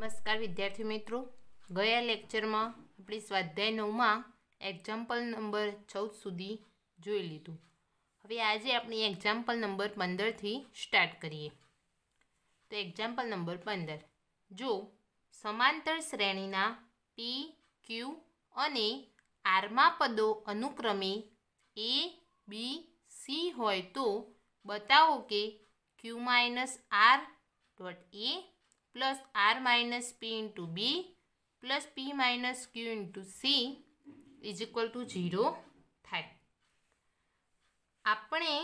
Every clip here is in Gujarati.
નમસ્કાર વિદ્યાર્થી મિત્રો ગયા લેક્ચરમાં આપણે સ્વાધ્યાય નવમાં એક્ઝામ્પલ નંબર ચૌદ સુધી જોઈ લીધું હવે આજે આપણે એક્ઝામ્પલ નંબર પંદરથી સ્ટાર્ટ કરીએ તો એક્ઝામ્પલ નંબર પંદર જો સમાંતર શ્રેણીના પી ક્યુ અને આરમા પદો અનુક્રમે એ બી સી હોય તો બતાવો કે Q minus R dot A plus R minus P into B plus P minus Q into C is equal to zero થાય આપણે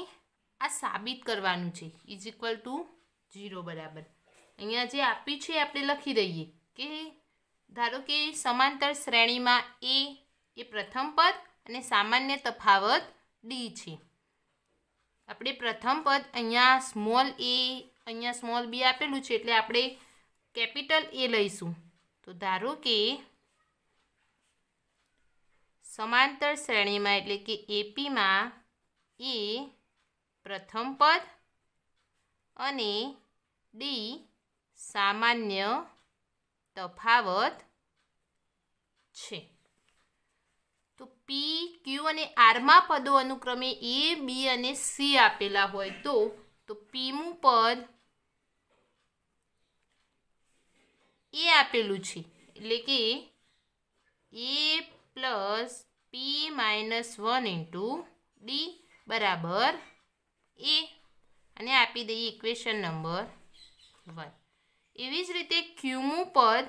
આ સાબિત કરવાનું છે ઇઝ ઇક્વલ ટુ ઝીરો બરાબર અહીંયા જે આપી છે આપણે લખી દઈએ કે ધારો કે સમાંતર શ્રેણીમાં એ એ પ્રથમ પદ અને સામાન્ય તફાવત ડી છે આપણે પ્રથમ પદ અહીંયા સ્મોલ એ અહીંયા સ્મોલ બી આપેલું છે એટલે આપણે કેપિટલ એ લઈશું તો ધારો કે સમાંતર શ્રેણીમાં એટલે કે એપીમાં એ પ્રથમ પદ અને ડી સામાન્ય તફાવત છે તો પી ક્યુ અને આરમાં પદો અનુક્રમે એ બી અને સી આપેલા હોય તો તો પીમું પદ એ આપેલું છે એટલે કે A plus P minus one into D બરાબર એ અને આપી દઈએ ઇક્વેશન નંબર વન એવી જ રીતે ક્યુમું પદ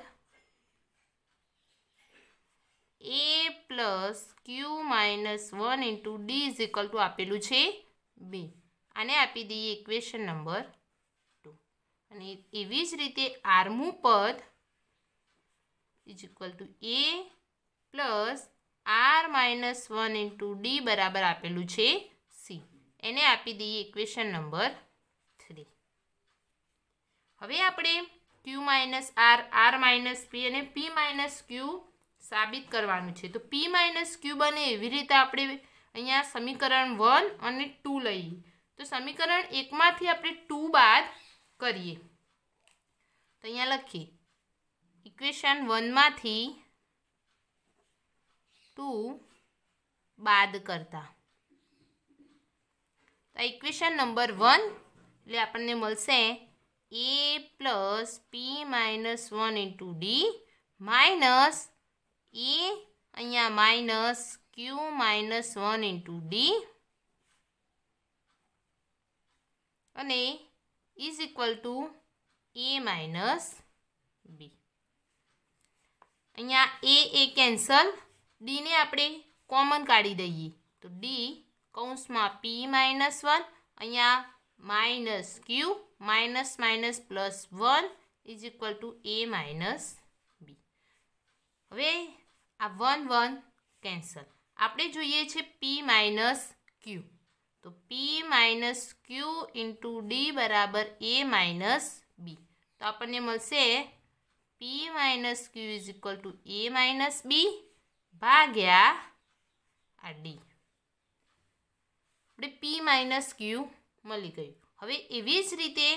A plus Q minus one into D is equal to આપેલું છે બી આને આપી દઈએ ઇક્વેશન નંબર ટુ અને એવી જ રીતે આરમું પદ is equal to A plus R minus one into D બરાબર આપેલું છે સી એને આપી દઈએ ઇક્વેશન નંબર થ્રી હવે આપણે Q minus R R minus P અને પી માઇનસ ક્યુ સાબિત કરવાનું છે તો પી માઇનસ ક્યુ બને એવી રીતે આપણે અહીંયા સમીકરણ વન અને ટુ લઈએ તો સમીકરણ એકમાંથી આપણે ટુ બાદ કરીએ તો અહીંયા લખીએ ઇક્વેશન વનમાંથી ટુ બાદ કરતા તો ઇક્વેશન નંબર વન એટલે આપણને મળશે A plus P minus one into D minus A અહીંયા minus Q minus one into D અને is equal to A minus B અહીંયા એ એ કેન્સલ ડીને આપણે કોમન કાઢી દઈએ તો ડી કૌંસમાં પી માઇનસ વન અહીંયા minus Q minus minus plus one is equal to A minus B હવે આ વન વન કેન્સલ આપણે જોઈએ છે પી માઇનસ ક્યુ તો P minus Q into D બરાબર એ માઇનસ બી તો આપણને મળશે P minus Q is equal to A minus B ભાગ્યા આ ડી આપણે પી માઇનસ ક્યુ મળી ગયું હવે એવી જ રીતે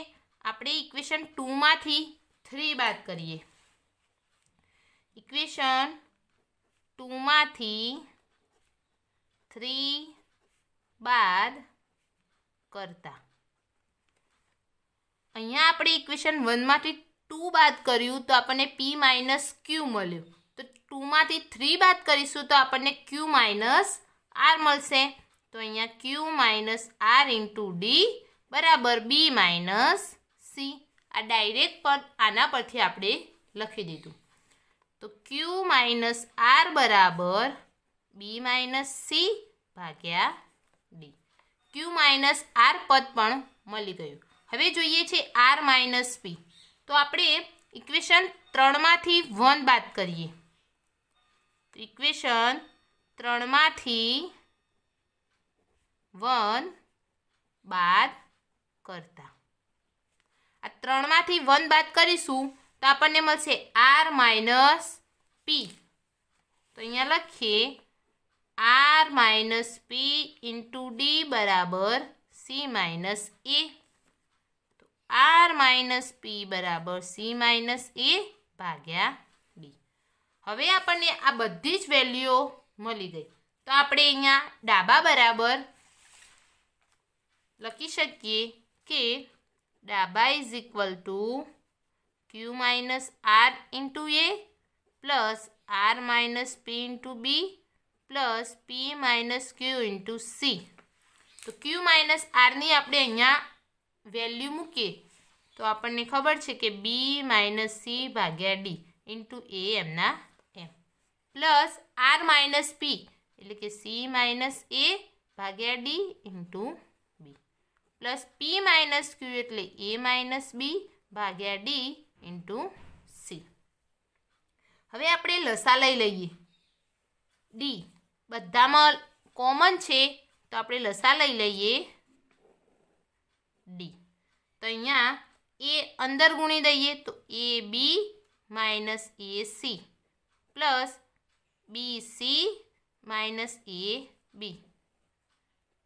આપણે ઇક્વેશન ટુમાંથી થ્રી બાદ કરીએ ઇક્વેશન ટુમાંથી થ્રી બાદ કરતા અહીંયા આપણે ઇક્વેશન વનમાંથી ટુ બાદ કર્યું તો આપણને પી માઇનસ ક્યુ મળ્યું તો ટુમાંથી થ્રી બાદ કરીશું તો આપણને ક્યુ માઇનસ આર મળશે તો અહીંયા Q minus R into D બરાબર બી માઇનસ સી આ ડાયરેક્ટ પદ આના પરથી આપણે લખી દીધું તો ક્યુ માઇનસ આર બરાબર બી માઇનસ સી ભાગ્યા ડી ક્યુ માઇનસ આર પદ પણ મળી ગયું હવે જોઈએ છે આર માઇનસ પી તો આપણે ઇક્વેશન ત્રણમાંથી વન બાદ કરીએ ઇક્વેશન ત્રણમાંથી વન બાદ કરતા આ ત્રણમાંથી વન બાદ કરીશું તો આપણને મળશે આર માઇનસ પી તો અહીંયા લખીએ R minus P into D બરાબર C minus A R minus P બરાબર સી માઇનસ એ ભાગ્યા બી હવે આપણને આ બધી જ વેલ્યુઓ મળી ગઈ તો આપણે અહીંયા ડાબા બરાબર લખી શકીએ કે ડાબા is equal to Q minus R into A plus R minus P into B plus P minus Q into C તો ક્યુ માઇનસ આરની આપણે અહીંયા वैल्यू मुके तो आपण ने खबर छे के b - c / d * a एमना m + r - p એટલે કે c - a / d * b + p - q એટલે a - b / d * c હવે આપણે લસા લઈ લઈએ d બધામાં કોમન છે તો આપણે લસા લઈ લઈએ ડી તો અહીંયા એ અંદર ગુણી દઈએ તો A B minus A C plus B C minus A B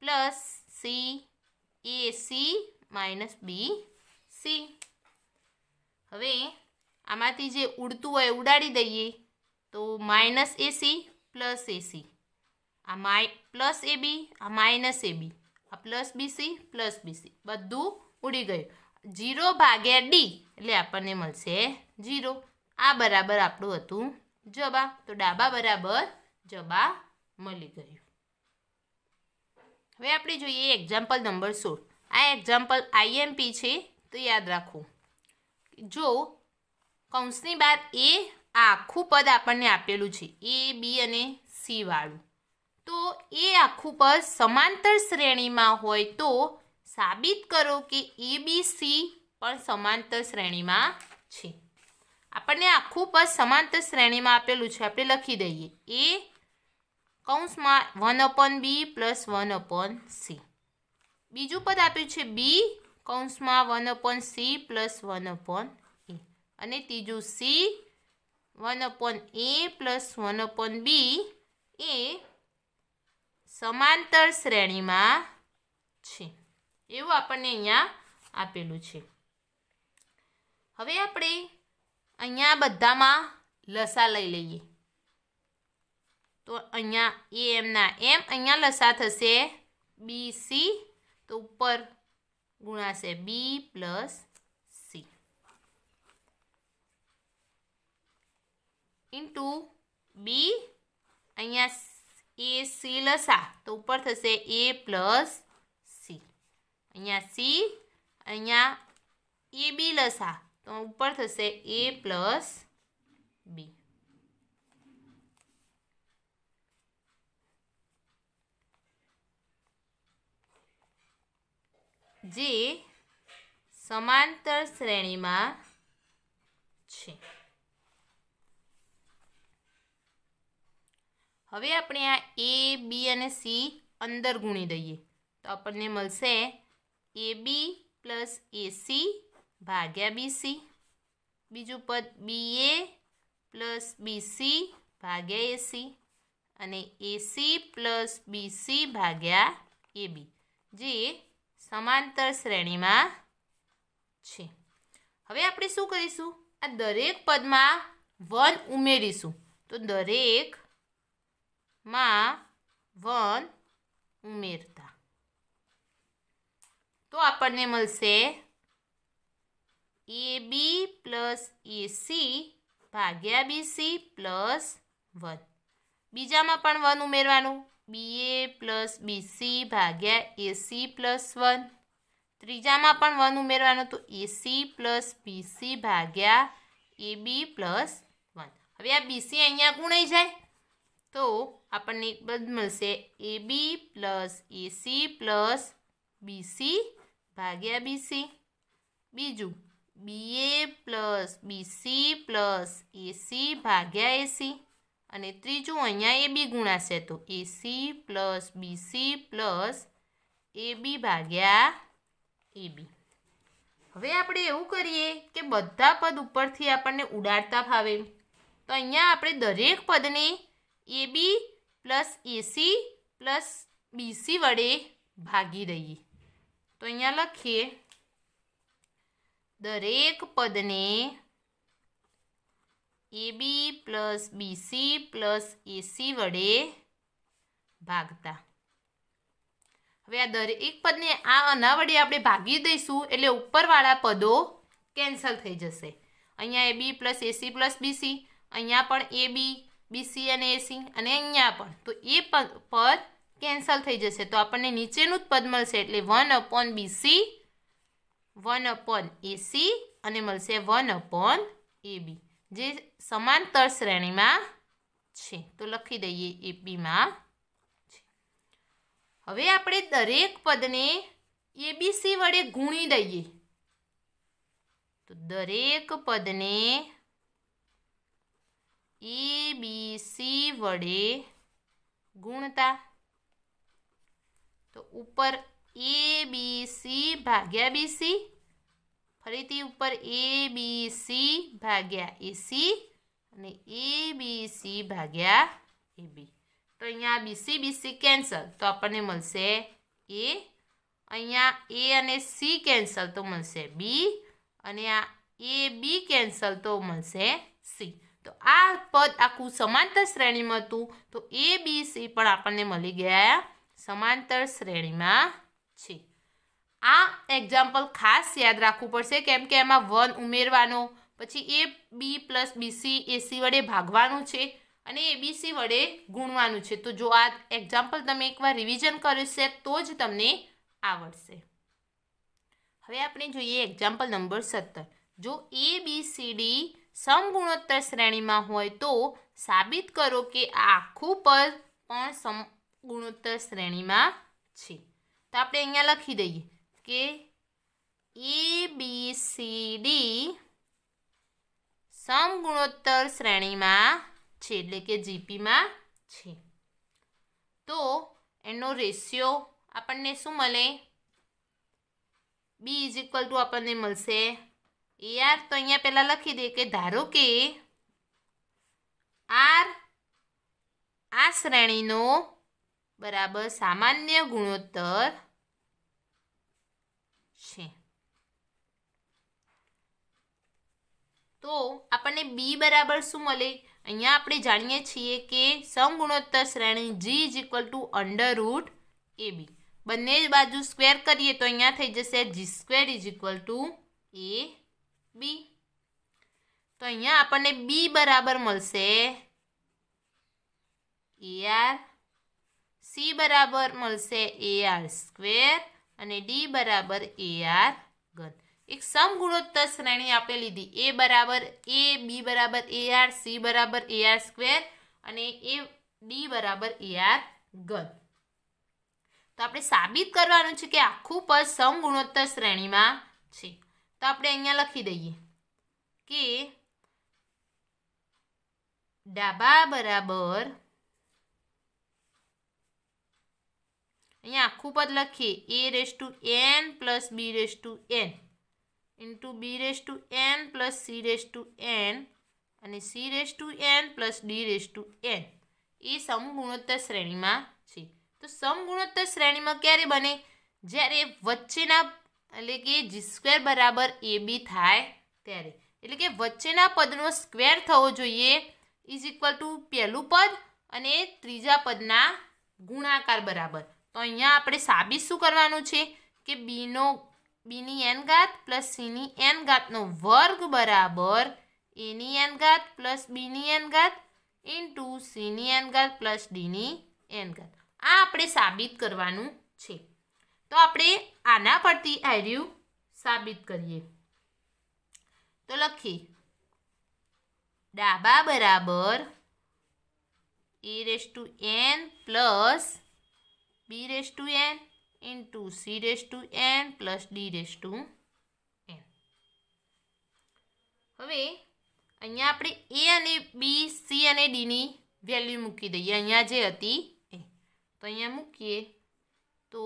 plus C A C minus B C હવે આમાંથી જે ઉડતું હોય ઉડાડી દઈએ તો માઇનસ એસી પ્લસ એસી આ માઇ પ્લસ એબી આ માઇનસ એબી આ પ્લસ બીસી પ્લસ બીસી બધું ઉડી ગયું જીરો ભાગ્યા ડી એટલે આપણને મળશે જીરો આ બરાબર આપણું હતું જબા તો ડાબા બરાબર જબા મળી ગયું હવે આપણે જોઈએ એક્ઝામ્પલ નંબર સોળ આ એક્ઝામ્પલ આઈએમપી છે તો યાદ રાખો જો કૌંસની બાદ એ આ આખું પદ આપણને આપેલું છે એ બી અને સી વાળું તો એ આખું પદ સમાંતર શ્રેણીમાં હોય તો સાબિત કરો કે એ બી સી પણ સમાંતર શ્રેણીમાં છે આપણને આખું પદ સમાંતર શ્રેણીમાં આપેલું છે આપણે લખી દઈએ એ કૌંસમાં one upon B plus one upon C બીજું પદ આપ્યું છે બી કૌંસમાં one upon C plus one upon A અને ત્રીજું C one upon A plus one upon B એ સમાંતર શ્રેણીમાં છે એવું આપણને અહીંયા આપેલું છે હવે આપણે અહીંયા બધામાં લસા લઈ લઈએ તો અહીંયા એ એમના એમ અહીંયા લસા થશે બી સી તો ઉપર ગુણાશે B plus C into B અહીંયા એ સી લસા તો ઉપર થશે એ પ્લસ સી અહીંયા સી અહીંયા એ બી લસા તો ઉપર થશે એ પ્લસ બી જે સમાંતર શ્રેણીમાં છે હવે આપણે આ એ બી અને સી અંદર ગુણી દઈએ તો આપણને મળશે એ બી પ્લસ એસી ભાગ્યા બી સી બીજું પદ બી એ પ્લસ બીસી ભાગ્યા એસી અને એસી પ્લસ બીસી ભાગ્યા એ બી જે સમાંતર શ્રેણીમાં છે હવે આપણે શું કરીશું આ દરેક પદમાં વન ઉમેરીશું તો દરેક માં વન ઉમેરતા તો આપણને મળશે A B plus A C ભાગ્યા બી સી પ્લસ વન બીજામાં પણ વન ઉમેરવાનું બી એ પ્લસ બી સી ભાગ્યા એ સી પ્લસ વન ત્રીજામાં પણ વન ઉમેરવાનું તો A C plus B C ભાગ્યા એ બી પ્લસ વન હવે આ બીસી અહીંયા ગુણાઈ જાય તો આપણને એક પદ મળશે A B plus A C plus BC ભાગ્યા બીસી બીજું B A plus BC plus AC ભાગ્યા એસી અને ત્રીજું અહીંયા એ બી ગુણાશે તો AC plus BC plus A B ભાગ્યા એ બી હવે આપણે એવું કરીએ કે બધા પદ ઉપરથી આપણને ઉડાડતા ફાવે તો અહીંયા આપણે દરેક પદને A B plus AC plus BC વડે ભાગી દઈએ તો અહીંયા લખીએ દરેક પદને A B plus BC plus AC વડે ભાગતા હવે આ દરેક પદને આ અના વડે આપણે ભાગી દઈશું એટલે ઉપરવાળા પદો કેન્સલ થઈ જશે અહીંયા A B plus AC plus BC અહીંયા પણ એ બી બીસી અને એસી અને અહીંયા પણ તો એ પદ પદ કેન્સલ થઈ જશે તો આપણને નીચેનું જ પદ મળશે એટલે one upon BC one upon AC અને મળશે વન અપોન એબી જે સમાંતર શ્રેણીમાં છે તો લખી દઈએ એબીમાં હવે આપણે દરેક પદને એબીસી વડે ગુણી દઈએ તો દરેક પદને એ બી સી વડે ગુણતા તો ઉપર એ બી સી ભાગ્યા બી સી ફરીથી ઉપર એ બી સી ભાગ્યા એસી અને એ બી સી ભાગ્યા એ બી તો અહીંયા બીસી બીસી કેન્સલ તો આપણને મળશે એ અહીંયા એ અને સી કેન્સલ તો મળશે બી અને આ એ બી કેન્સલ તો મળશે સી તો આ પદ આખું સમાંતર શ્રેણીમાં હતું તો એ બી સી પણ આપણને મળી ગયા સમાંતર શ્રેણીમાં છે આ એક્ઝામ્પલ ખાસ યાદ રાખવું પડશે કેમ કે એમાં વન ઉમેરવાનો પછી એ બી પ્લસ બીસી એસી વડે ભાગવાનું છે અને એ બીસી વડે ગુણવાનું છે તો જો આ એક્ઝામ્પલ તમે એકવાર રિવિઝન કર્યું તો જ તમને આવડશે હવે આપણે જોઈએ એક્ઝામ્પલ નંબર સત્તર જો એ બી સી ડી સમગુણોત્તર શ્રેણીમાં હોય તો સાબિત કરો કે આ આખું પદ પણ સમગુણોત્તર શ્રેણીમાં છે તો આપણે અહીંયા લખી દઈએ કે એ બી સી ડી સમગુણોત્તર શ્રેણીમાં છે એટલે કે જીપીમાં છે તો એનો રેશિયો આપણને શું મળે બી ઇઝ ઇક્વલ ટુ આપણને મળશે એઆર તો અહીંયા પહેલાં લખી દે કે ધારો કે આર આ શ્રેણીનો બરાબર સામાન્ય ગુણોત્તર છે તો આપણને બી બરાબર શું મળે અહીંયા આપણે જાણીએ છીએ કે સમગુણોત્તર શ્રેણી G is equal to under root A B બંને બાજુ સ્ક્વેર કરીએ તો અહીંયા થઈ જશે G square is equal to A B તો અહીંયા આપણને બી બરાબર મળશે એઆર સી બરાબર મળશે એઆર સ્ક્વેર અને ડી બરાબર એઆર ઘન એક સમગુણોત્તર શ્રેણી આપણે લીધી એ બરાબર એ બી બરાબર એઆર સી બરાબર એ આર સ્ક્વેર અને એ ડી બરાબર એઆર ઘન તો આપણે સાબિત કરવાનું છે કે આખું પદ સમગુણોત્તર શ્રેણીમાં છે તો આપણે અહીંયા લખી દઈએ કે ડાબા બરાબર અહીંયા આખું પદ લખીએ A raise to N plus B raise to N into B raise to N plus C raise to N અને C raise to N plus D raise to N એ સમગુણોત્તર શ્રેણીમાં છે તો સમગુણોત્તર શ્રેણીમાં ક્યારે બને જ્યારે વચ્ચેના એટલે કે જી સ્ક્વેર બરાબર એ બી થાય ત્યારે એટલે કે વચ્ચેના પદનો સ્ક્વેર થવો જોઈએ ઇઝ ઇક્વલ ટુ પહેલું પદ અને ત્રીજા પદના ગુણાકાર બરાબર તો અહીંયા આપણે સાબિત શું કરવાનું છે કે બીનો બીની એન ઘાત પ્લસ સીની એન ઘાતનો વર્ગ બરાબર એની એન ઘાત પ્લસ બીની એન ઘાત ઇન્ટુ સીની એન ઘાત પ્લસ ડીની એન ઘાત આ આપણે સાબિત કરવાનું છે તો આપણે આના પરથી આર્યું સાબિત કરીએ તો લખીએ ડાબા બરાબર A raise to N plus B raise to N into C raise to N plus D raise to N હવે અહીંયા આપણે એ અને બી સી અને ડીની વેલ્યુ મૂકી દઈએ અહીંયા જે હતી એ તો અહીંયા મૂકીએ તો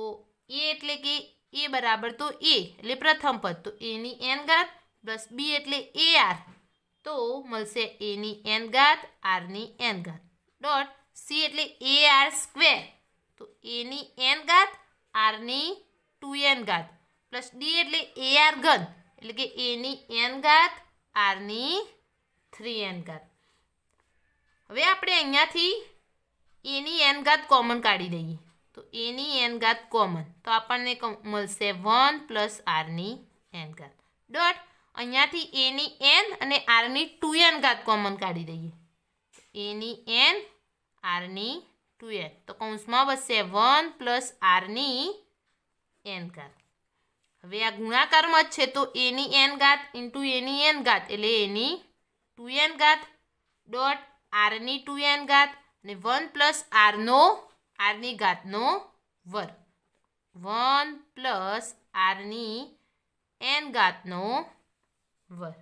ये એટલે કે a = તો a એટલે પ્રથમ પદ તો a ની n ઘાત + b એટલે ar તો મળશે a ની n ઘાત r ની n ઘાત. c એટલે ar² તો a ની n ઘાત r ની 2n ઘાત + d એટલે ar³ એટલે કે a ની n ઘાત r ની 3n ઘાત હવે આપણે અહીંયાથી a ની n ઘાત કોમન કાઢી લઈએ તો એની એન ઘાત કોમન તો આપણને મળશે વન પ્લસ આરની એન ઘાત ડોટ અહીંયાથી એની એન અને આરની ટુ એન ઘાત કોમન કાઢી દઈએ એની એન આરની ટુ એન તો કૌંસમાં વધશે વન પ્લસ આરની એન ઘાત હવે આ ગુણાકારમાં જ છે તો એની એન ઘાત ઇન્ટુ એની એન ઘાત એટલે એની ટુ એન ઘાત ડોટ આરની ટુ એન ઘાત અને વન પ્લસ આરનો આરની ઘાતનો વર્ગ વન પ્લસ આરની એન ઘાતનો વર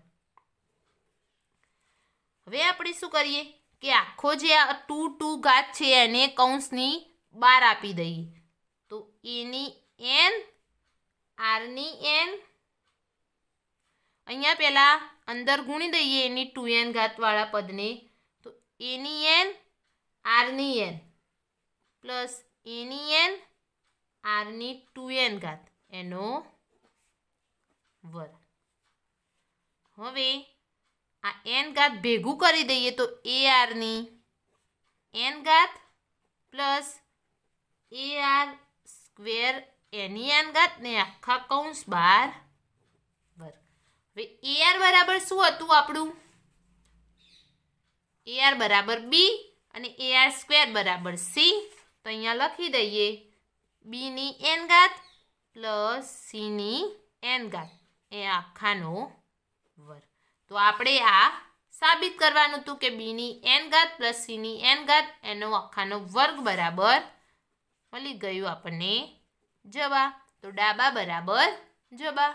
હવે આપણે શું કરીએ કે આખો જે આ ટુ ટુ ઘાત છે એને કૌંસની બાર આપી દઈએ તો એની એન આરની એન અહીંયા પહેલાં અંદર ગુણી દઈએ એની ટુ એન ઘાતવાળા પદને તો એની એન આરની એન પ્લસ એની એન આરની ટુ એન ઘાત એનો વર હવે આ એન ઘાત ભેગું કરી દઈએ તો એ આરની એન ઘાત પ્લસ એ આર સ્ક્વેર એની એન ઘાત ને આખા કૌંસ બાર વર હવે એ આર બરાબર શું હતું આપણું એ આર બરાબર બી અને એ આર સ્ક્વેર બરાબર સી તો અહીંયા લખી દઈએ બીની એન ઘાત પ્લસ સીની એન ઘાત એ આખાનો વર્ગ તો આપણે આ સાબિત કરવાનું હતું કે બીની એન ઘાત પ્લસ સીની એન ઘાત એનો આખાનો વર્ગ બરાબર મળી ગયું આપણને જવા તો ડાબા બરાબર જવા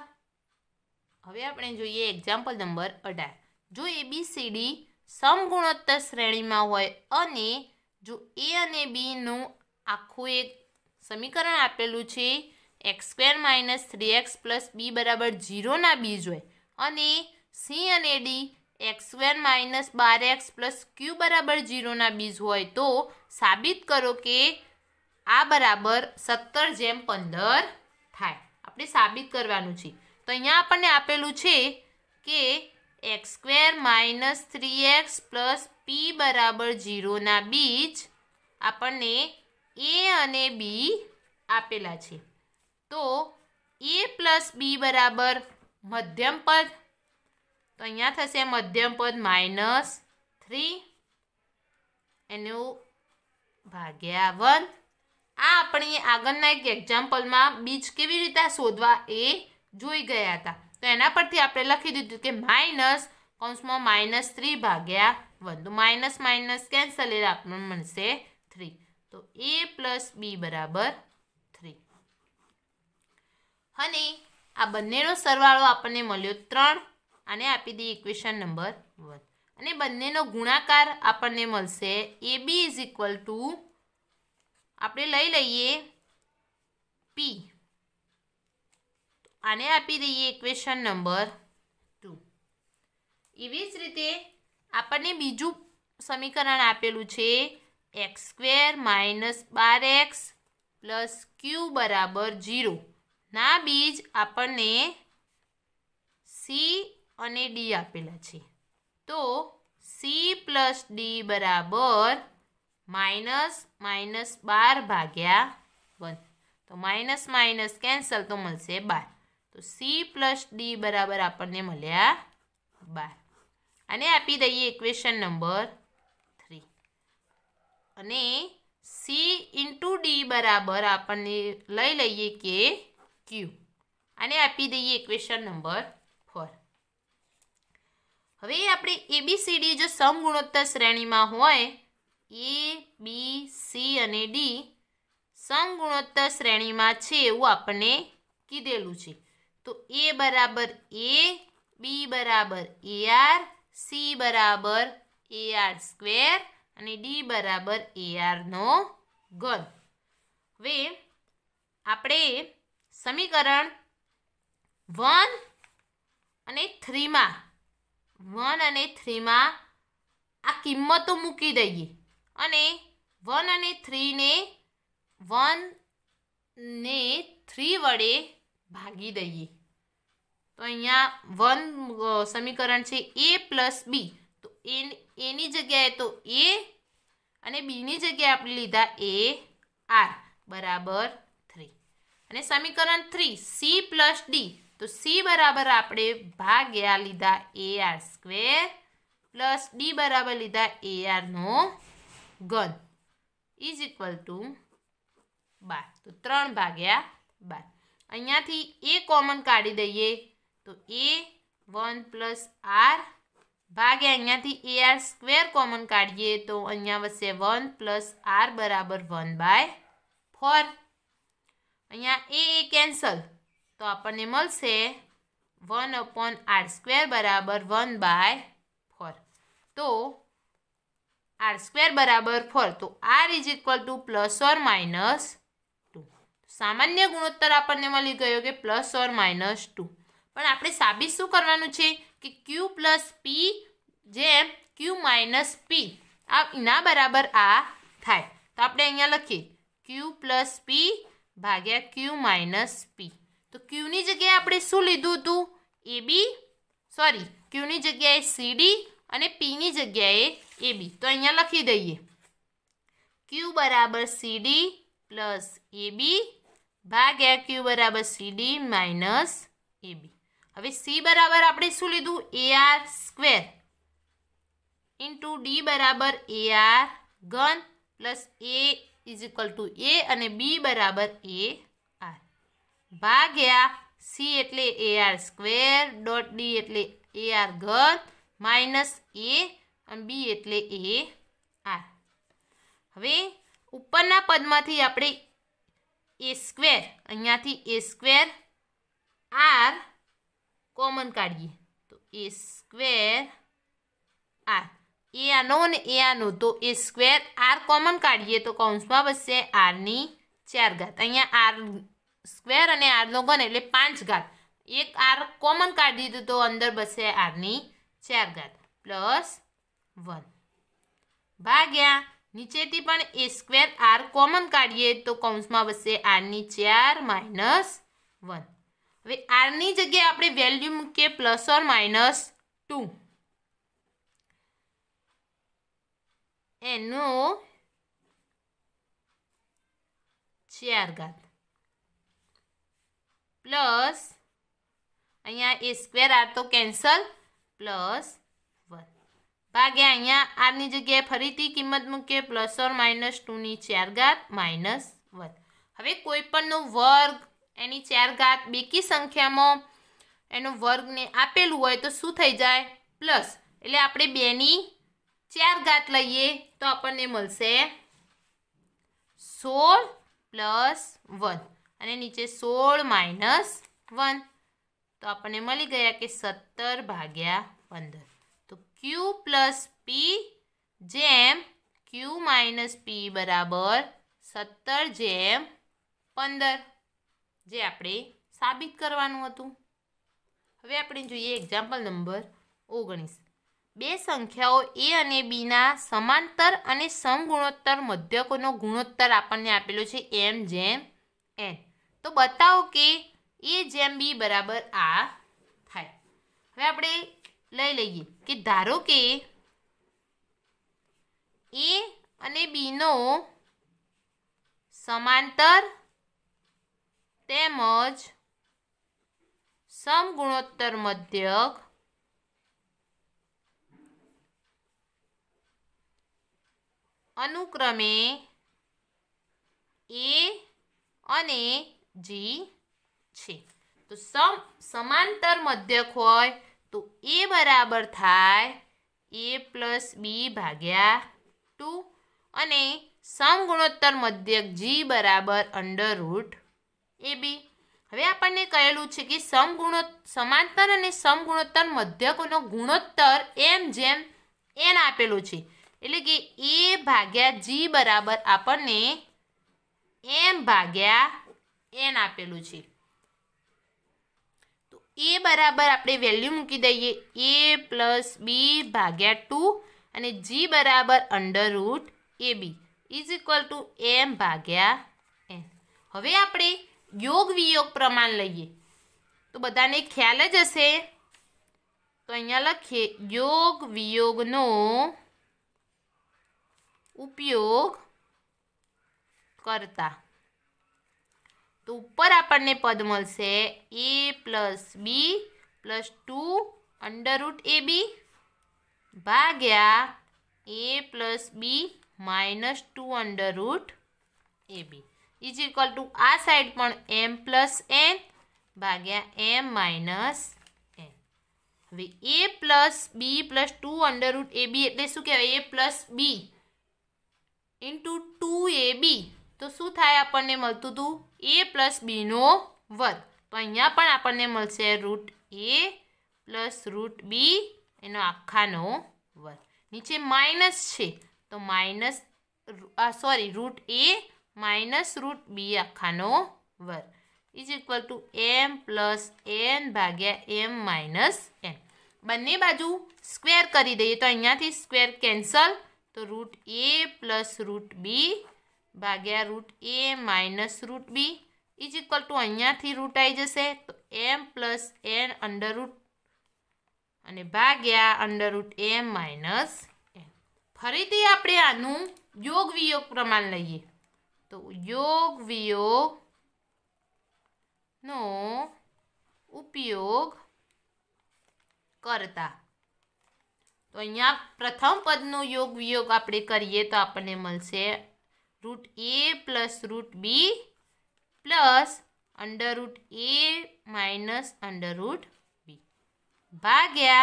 હવે આપણે જોઈએ એક્ઝામ્પલ નંબર અઢાર જો એ બી એબીસીડી સમગુણોત્તર શ્રેણીમાં હોય અને જો એ અને બીનું આખું એક સમીકરણ આપેલું છે X square minus three X plus B બરાબર ઝીરોના બીજ હોય અને સી અને ડી એક્સ સ્ક્વેર માઇનસ બાર એક્સ પ્લસ ક્યુ બરાબર ઝીરોના બીજ હોય તો સાબિત કરો કે આ બરાબર સત્તર જેમ પંદર થાય આપણે સાબિત કરવાનું છે તો અહીંયા આપણને આપેલું છે કે X square minus three X plus P બરાબર ઝીરોના બીજ આપણને એ અને બી આપેલા છે તો એ પ્લસ બી બરાબર મધ્યમ પદ તો અહીંયા થશે મધ્યમ પદ માઇનસ થ્રી એનું ભાગ્યા વન આ આપણે આગળના એક એક્ઝામ્પલમાં બીજ કેવી રીતે શોધવા એ જોઈ ગયા હતા તો એના પરથી આપણે લખી દીધું કે માઇનસ કૌંસમાં માઇનસ થ્રી ભાગ્યા વન તો માઇનસ માઇનસ કેન્સલ એટલે આપણને મળશે તો એ પ્લસ બી બરાબર થ્રી અને આ બંનેનો સરવાળો આપણને મળ્યો ત્રણ અને આપી દઈએ ઇક્વેશન નંબર વન અને બંનેનો ગુણાકાર આપણને મળશે A B is equal to આપણે લઈ લઈએ પી આને આપી દઈએ ઇક્વેશન નંબર ટુ એવી જ રીતે આપણને બીજું સમીકરણ આપેલું છે એક્સ સ્ક્વેર માઇનસ બાર એક્સ પ્લસ ક્યુ બરાબર જીરો ના બીજ આપણને સી અને ડી આપેલા છે તો સી પ્લસ ડી બરાબર માઇનસ માઇનસ બાર ભાગ્યા વન તો માઇનસ માઇનસ કેન્સલ તો મળશે બાર તો સી પ્લસ ડી બરાબર આપણને મળ્યા બાર અને આપી દઈએ ઇક્વેશન નંબર અને સી ઇન્ટુ ડી બરાબર આપણને લઈ લઈએ કે ક્યુ આને આપી દઈએ ઇક્વેશન નંબર ફોર હવે આપણે એબીસીડી જો સમગુણોત્તર શ્રેણીમાં હોય એ બી સી અને ડી સમગુણોત્તર શ્રેણીમાં છે એવું આપણને કીધેલું છે તો એ બરાબર એ બી બરાબર એ આર સી બરાબર એ આર સ્ક્વેર અને ડી બરાબર એ આરનો ઘન હવે આપણે સમીકરણ વન અને થ્રીમાં વન અને થ્રીમાં આ કિંમતો મૂકી દઈએ અને વન અને થ્રીને વન ને થ્રી વડે ભાગી દઈએ તો અહીંયા વન સમીકરણ છે એ પ્લસ બી એની જગ્યાએ તો એ અને બીની જગ્યાએ આપણે લીધા એ આર બરાબર થ્રી અને સમીકરણ થ્રી સી પ્લસ ડી તો સી બરાબર આપણે ભાગ્યા લીધા A R square plus D બરાબર લીધા એ આરનો ઘન ઇઝ ઇક્વલ ટુ બાર તો ત્રણ ભાગ્યા બાર અહીંયાથી એ કોમન કાઢી દઈએ તો એ વન પ્લસ આર ભાગે અહીંયાથી એ આર સ્ક્વેર કોમન કાઢીએ તો અહીંયા વચ્ચે વન પ્લસ આર બરાબર વન બાય ફોર અહીંયા એ એ કેન્સલ તો આપણને મળશે વન અપોન આર સ્ક્વેર બરાબર વન બાય ફોર તો આર સ્ક્વેર બરાબર ફોર તો R is equal to plus or minus two સામાન્ય ગુણોત્તર આપણને મળી ગયો કે પ્લસ ઓર માઇનસ ટુ પણ આપણે સાબિત શું કરવાનું છે कि q + p જેમ q - p આ ના બરાબર a થાય તો આપણે અહીંયા લખી q + p ભાગ્યા q - p તો q ની જગ્યાએ આપણે શું લીધુંતું ab સોરી q ની જગ્યાએ cd અને p ની જગ્યાએ ab તો અહીંયા લખી દઈએ q = cd + ab ભાગ્યા q = cd - ab હવે સી બરાબર આપણે શું લીધું A R square into D બરાબર એ આર ઘન plus A is equal to A અને બી બરાબર એ આર ભાગ્યા સી એટલે A R square dot D એટલે એ આર ઘન માઇનસ એ અને બી એટલે એ આર હવે ઉપરના પદમાંથી આપણે એ સ્ક્વેર અહીંયાથી એ સ્ક્વેર આર कॉमन काटिए तो ए स्क्वेर आर ए आनो ने ए आनो तो ए स्क्वेर आर कॉमन काटिए तो कौंस में बस से आर चार घात अँ आर स्क्वेर आर नो घन ए पांच घात एक आर कॉमन काट दीद तो अंदर बस आर चार घात प्लस वन भाग्या नीचे थी ए स्क्वेर आर कॉमन काढ़िए तो कौंस में बस आर चार माइनस वन હવે આરની જગ્યાએ આપણે વેલ્યુ મૂકીએ પ્લસ ઓર માઇનસ ટુ એનો ચાર ઘાત પ્લસ અહીંયા એ સ્ક્વેર આર તો કેન્સલ પ્લસ વન ભાગે અહીંયા આરની જગ્યાએ ફરીથી કિંમત મૂકીએ પ્લસ ઓર માઇનસ ટુની ચાર ઘાત માઇનસ વન હવે કોઈપણનો વર્ગ એની ચાર ઘાત બેકી સંખ્યામાં એનો વર્ગને આપેલું હોય તો શું થઈ જાય પ્લસ એટલે આપણે બેની ચાર ઘાત લઈએ તો આપણને મળશે સોળ પ્લસ વન અને નીચે સોળ માઇનસ વન તો આપણને મળી ગયા કે સત્તર ભાગ્યા પંદર તો ક્યુ પ્લસ પી જેમ ક્યુ માઇનસ પી બરાબર સત્તર જેમ પંદર જે આપણે સાબિત કરવાનું હતું હવે આપણે જોઈએ એક્ઝામ્પલ નંબર ઓગણીસ બે સંખ્યાઓ એ અને બીના સમાંતર અને સમગુણોત્તર મધ્યકોનો ગુણોત્તર આપણને આપેલો છે એમ જેમ એન તો બતાવો કે એ જેમ બી બરાબર આ થાય હવે આપણે લઈ લઈએ કે ધારો કે એ અને બીનો સમાંતર તેમજ સમગુણોત્તર મધ્યક અનુક્રમે એ અને જી છે તો સમ સમાંતર મધ્યક હોય તો એ બરાબર થાય એ પ્લસ બી ભાગ્યા ટુ અને સમગુણોત્તર મધ્યક જી બરાબર અંડર રૂટ એ બી હવે આપણને કહેલું છે કે સમગુણો સમાંતર અને સમગુણોત્તર મધ્યકોનો ગુણોત્તર એમ જેમ એન આપેલો છે એટલે કે એ ભાગ્યા જી બરાબર આપણને એમ ભાગ્યા એન આપેલું છે તો એ બરાબર આપણે વેલ્યુ મૂકી દઈએ એ પ્લસ બી ભાગ્યા ટુ અને જી બરાબર under root A B is equal to M ભાગ્યા એન હવે આપણે योग वियोग प्रमाण लीए तो बताने ख्याल हे तो अँ लखे योग वियोग उपयोग करता तो ऊपर आपने पद मल से A plus B plus two under root A B भाग्या A plus B minus two under root A B is equal to આ સાઈડ પણ એમ પ્લસ એન ભાગ્યા એમ માઇનસ એન હવે A plus B plus two under root A B એટલે શું કહેવાય A plus B into two A B તો શું થાય આપણને મળતું હતું એ પ્લસ બીનો વર્ગ તો અહીંયા પણ આપણને મળશે root A plus root B એનો આખાનો વર્ગ નીચે માઇનસ છે તો minus sorry root A minus root B આખાનો વર્ગ is equal to M plus N ભાગ્યા એમ માઇનસ એન બંને બાજુ સ્ક્વેર કરી દઈએ તો અહીંયાથી સ્ક્વેર કેન્સલ તો root A plus root B ભાગ્યા root A minus root B is equal to અહીંયાથી રૂટ આવી જશે તો M plus N under root અને ભાગ્યા under root M minus N ફરીથી આપણે આનું યોગ વિયોગ પ્રમાણ લઈએ तो योग वियोग नो उपयोग करता तो अँ प्रथम पद ना योग वियोग अपने करिए तो अपने मल से root A plus root B plus under root A minus under root B भाग्या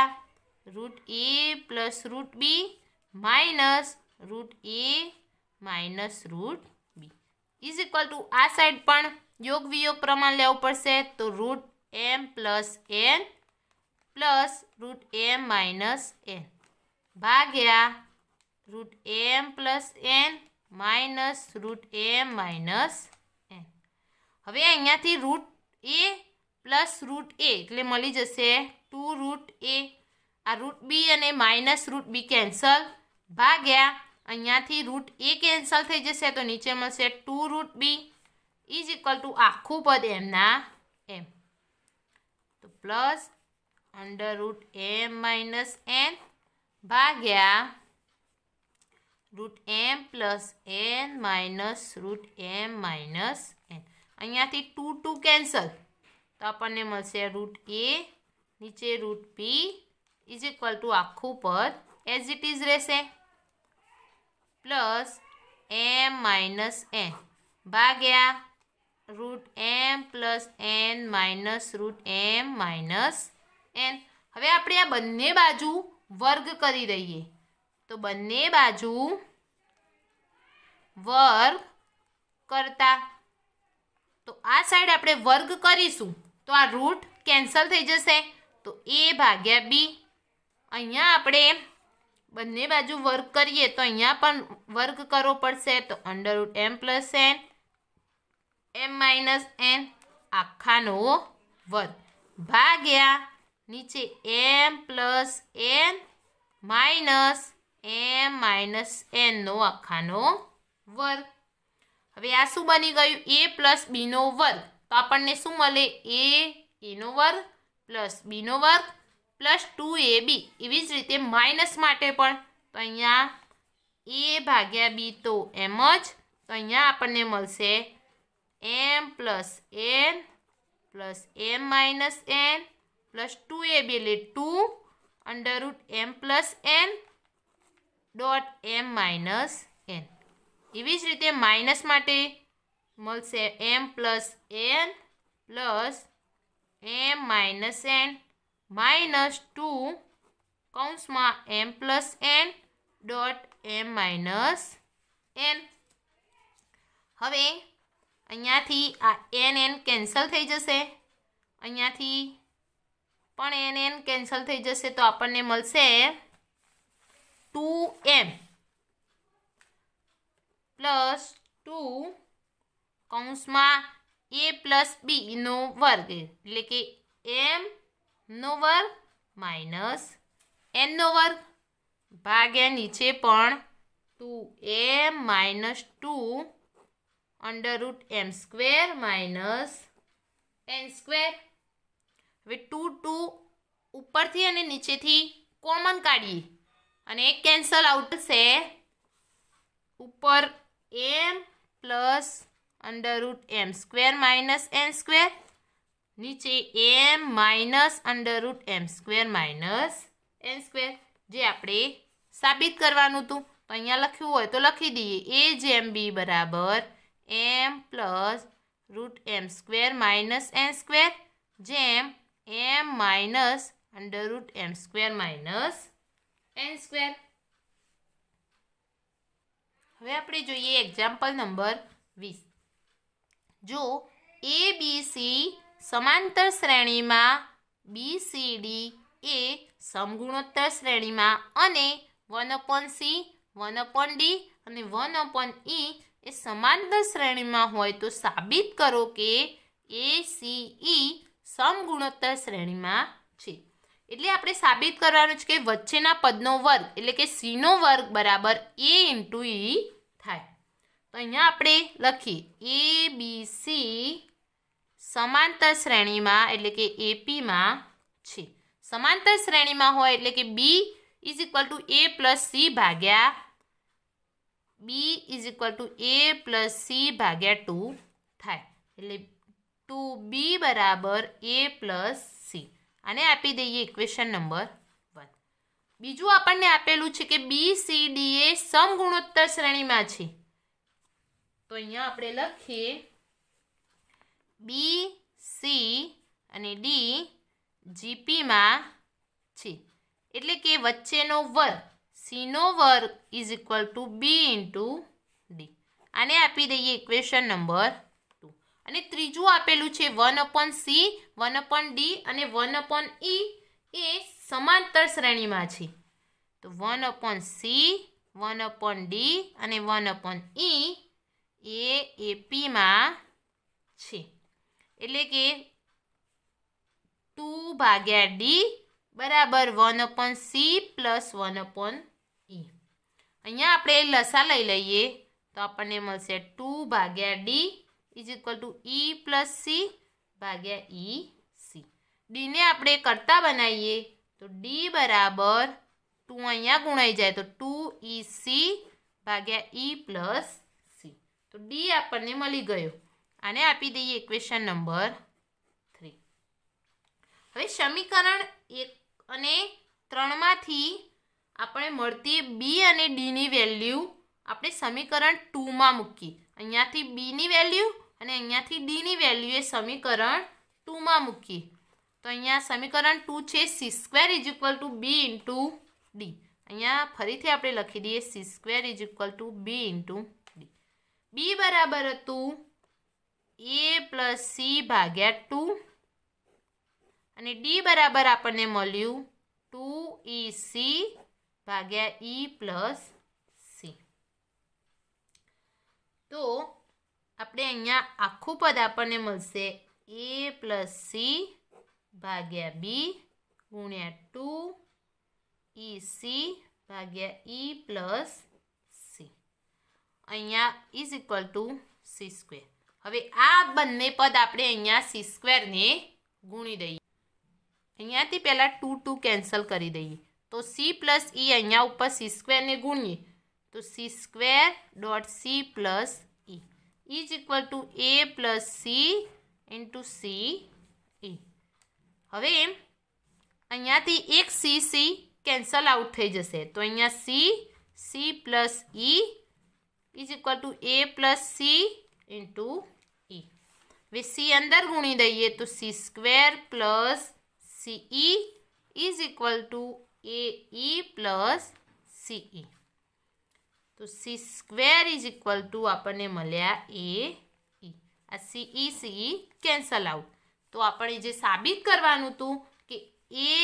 root A plus root B minus root A minus root is equal to આ સાઈડ પણ યોગ વિયોગ પ્રમાણ લેવું પડશે તો root M plus N plus root M minus N ભાગ્યા root M plus N minus root M minus N હવે અહીંયાથી root A plus root A એટલે મળી જશે ટુ રૂટ એ આ રૂટ બી અને માઇનસ રૂટ બી કેન્સલ ભાગ્યા अं यहां थी √a कैंसिल થઈ જશે તો નીચેમાં છે 2√b = aાખું પદ m તો + √m - n / √m + n - √m - n અહીંયાથી 2 2 કેન્સલ તો આપણને મળશે √a નીચે √b = આખું પદ એઝ ઇટ ઇઝ રહેશે પ્લસ એમ માઇનસ એન ભાગ્યા root M plus N minus root M minus N હવે આપણે આ બંને બાજુ વર્ગ કરી દઈએ તો બંને બાજુ વર્ગ કરતા તો આ સાઈડ આપણે વર્ગ કરીશું તો આ રૂટ કેન્સલ થઈ જશે તો એ ભાગ્યા બી અહીંયા આપણે બંને બાજુ વર્ક કરીએ તો અહીંયા પણ વર્ક કરવો પડશે તો under root M plus N M minus N આખાનો વર્ગ ભાગ્યા નીચે M plus N minus M minus એનનો આખાનો વર્ગ હવે આ શું બની ગયું એ પ્લસ બીનો વર્ગ તો આપણને શું મળે એ એનો વર્ગ પ્લસ બીનો વર્ગ प्लस टू ए बी एवज रीते माइनस मैट तो अँ ए भाग्या बी तो एमज तो अँ अपने मल्से M plus N plus M minus N plus two A B A two under root M plus N dot M minus N एवज रीते माइनस मैट मल्से M plus N plus M minus N minus two કૌંસમાં M plus N dot M minus N હવે અહીંયાથી આ એન એન કેન્સલ થઈ જશે અહીંયાથી પણ એન એન કેન્સલ થઈ જશે તો આપણને મળશે ટુ એમ પ્લસ ટુ કૌંસમાં એ પ્લસ બીનો વર્ગ એટલે કે એમ નો વર્ગ માઇનસ એનનો વર્ગ ભાગ્યા નીચે પણ two M minus two under root M square minus N square હવે ટુ ટુ ઉપરથી અને નીચેથી કોમન કાઢીએ અને એ કેન્સલ આઉટ થશે ઉપર M plus under root M square minus N square નીચે M minus under root M square minus M square જે આપણે સાબિત કરવાનું હતું તો અહીંયા લખ્યું હોય તો લખી દઈએ એ જેમ બી બરાબર M plus root M square minus M square જેમ M minus under root M square minus M square હવે આપણે જોઈએ એક્ઝામ્પલ નંબર વીસ જો એ બી સી સમાંતર શ્રેણીમાં બી સી ડી એ સમગુણોત્તર શ્રેણીમાં અને one upon C one upon D અને વન અપોન ઈ એ સમાંતર શ્રેણીમાં હોય તો સાબિત કરો કે એ સી ઈ સમગુણોત્તર શ્રેણીમાં છે એટલે આપણે સાબિત કરવાનું છે કે વચ્ચેના પદનો વર્ગ એટલે કે સીનો વર્ગ બરાબર એ ઇન્ટુ ઈ થાય તો અહીંયા આપણે લખીએ એ બી સી સમાંતર શ્રેણીમાં એટલે કે એપીમાં છે સમાંતર શ્રેણીમાં હોય એટલે કે B is equal to A plus C ભાગ્યા B is equal to A plus C ભાગ્યા ટુ થાય એટલે ટુ બી બરાબર એ પ્લસ સી આને આપી દઈએ ઇક્વેશન નંબર વન બીજું આપણને આપેલું છે કે બી સી ડી એ સમગુણોત્તર શ્રેણીમાં છે તો અહીંયા આપણે લખીએ બી સી અને ડી જીપીમાં છે એટલે કે વચ્ચેનો વર્ગ સીનો વર્ગ is equal to B into D આને આપી દઈએ ઇક્વેશન નંબર ટુ અને ત્રીજું આપેલું છે one upon C one upon D અને વન અપોન ઈ એ સમાંતર શ્રેણીમાં છે તો one upon C one upon D અને વન અપોન ઈ એ એપીમાં છે એટલે કે ટુ ભાગ્યા ડી બરાબર one upon C plus one upon E અહીંયા આપણે લસા લઈ લઈએ તો આપણને મળશે ટુ ભાગ્યા D is equal to E plus C ભાગ્યા ઈ સી ડીને આપણે કરતા બનાવીએ તો ડી બરાબર ટુ અહીંયા ગુણાઈ જાય તો ટુ ઈ સી ભાગ્યા ઈ પ્લસ સી તો ડી આપણને મળી ગયો આને આપી દઈએ ઇક્વેશન નંબર થ્રી હવે સમીકરણ એક અને ત્રણમાંથી આપણે મળતી બી અને ડીની વેલ્યુ આપણે સમીકરણ ટુમાં મૂકી અહીંયાથી બીની વેલ્યુ અને અહીંયાથી ડીની વેલ્યુ એ સમીકરણ ટુમાં મૂકી તો અહીંયા સમીકરણ ટુ છે C square is equal to B into D અહીંયા ફરીથી આપણે લખી દઈએ C square is equal to B into D B બરાબર હતું એ પ્લસ સી ભાગ્યા ટુ અને ડી બરાબર આપણને મળ્યું ટુ ઇ સી ભાગ્યા ઈ પ્લસ સી તો આપણે અહીંયા આખું પદ આપણને મળશે એ પ્લસ સી ભાગ્યા બી ગુણ્યા ટુ ઈ સી ભાગ્યા ઈ પ્લસ સી અહીંયા is equal to C square હવે આ બંને પદ આપણે અહીંયા સી સ્ક્વેરને ગુણી દઈએ અહીંયાથી પહેલાં ટુ ટુ કેન્સલ કરી દઈએ તો સી પ્લસ ઈ અહીંયા ઉપર સી સ્ક્વેરને ગુણીએ તો C square dot C plus E is equal to A plus C into C E હવે અહીંયાથી એક સી સી કેન્સલ આઉટ થઈ જશે તો અહીંયા C C plus E is equal to A plus C into E હવે સી અંદર ગુણી દઈએ તો C square plus CE is equal to A E plus CE તો C square is equal to આપણને મળ્યા એ ઈ આ સીઈ સીઈ કેન્સલ આઉટ તો આપણે જે સાબિત કરવાનું હતું કે એ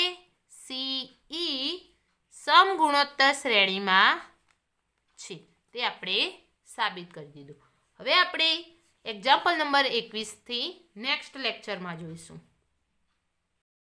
સીઈ સમગુણોત્તર શ્રેણીમાં છે તે આપણે સાબિત કરી દીધું હવે આપણે એક્ઝામ્પલ નંબર એકવીસથી નેક્સ્ટ લેક્ચરમાં જોઈશું